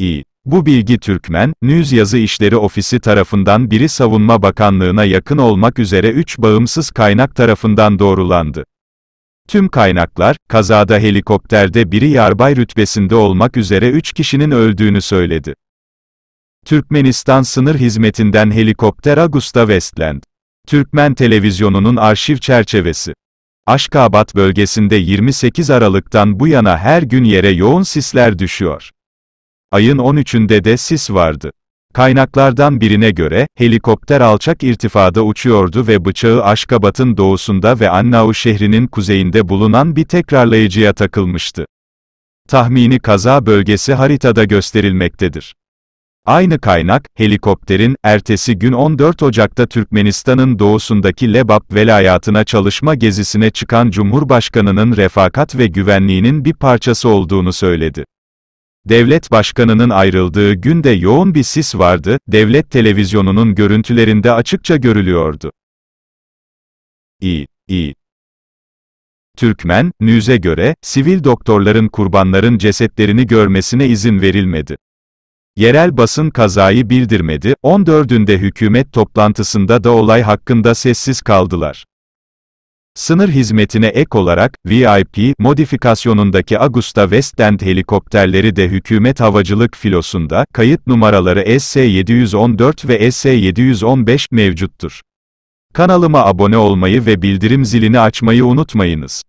İ. Bu bilgi Türkmen, News Yazı İşleri Ofisi tarafından biri Savunma Bakanlığı'na yakın olmak üzere 3 bağımsız kaynak tarafından doğrulandı. Tüm kaynaklar, kazada helikopterde biri yarbay rütbesinde olmak üzere 3 kişinin öldüğünü söyledi. Türkmenistan Sınır Hizmetinden helikopter Augusta Westland. Türkmen Televizyonu'nun arşiv çerçevesi. Aşkabat bölgesinde 28 Aralık'tan bu yana her gün yere yoğun sisler düşüyor. Ayın 13'ünde de sis vardı. Kaynaklardan birine göre, helikopter alçak irtifada uçuyordu ve bıçağı Aşkabat'ın doğusunda ve Annau şehrinin kuzeyinde bulunan bir tekrarlayıcıya takılmıştı. Tahmini kaza bölgesi haritada gösterilmektedir. Aynı kaynak, helikopterin, ertesi gün 14 Ocak'ta Türkmenistan'ın doğusundaki Lebap velayatına çalışma gezisine çıkan Cumhurbaşkanı'nın refakat ve güvenliğinin bir parçası olduğunu söyledi. Devlet başkanının ayrıldığı günde yoğun bir sis vardı, devlet televizyonunun görüntülerinde açıkça görülüyordu. İ. İ. Türkmen, nüze göre, sivil doktorların kurbanların cesetlerini görmesine izin verilmedi. Yerel basın kazayı bildirmedi, 14'ünde hükümet toplantısında da olay hakkında sessiz kaldılar. Sınır hizmetine ek olarak, VIP modifikasyonundaki Augusta Westland helikopterleri de hükümet havacılık filosunda, kayıt numaraları ss 714 ve ss 715 mevcuttur. Kanalıma abone olmayı ve bildirim zilini açmayı unutmayınız.